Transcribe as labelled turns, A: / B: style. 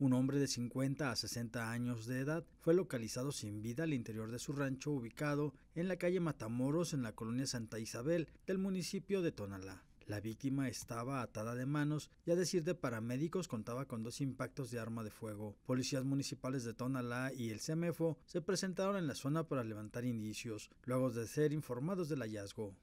A: Un hombre de 50 a 60 años de edad fue localizado sin vida al interior de su rancho ubicado en la calle Matamoros en la colonia Santa Isabel del municipio de Tonalá. La víctima estaba atada de manos y a decir de paramédicos contaba con dos impactos de arma de fuego. Policías municipales de Tonalá y el CMFO se presentaron en la zona para levantar indicios, luego de ser informados del hallazgo.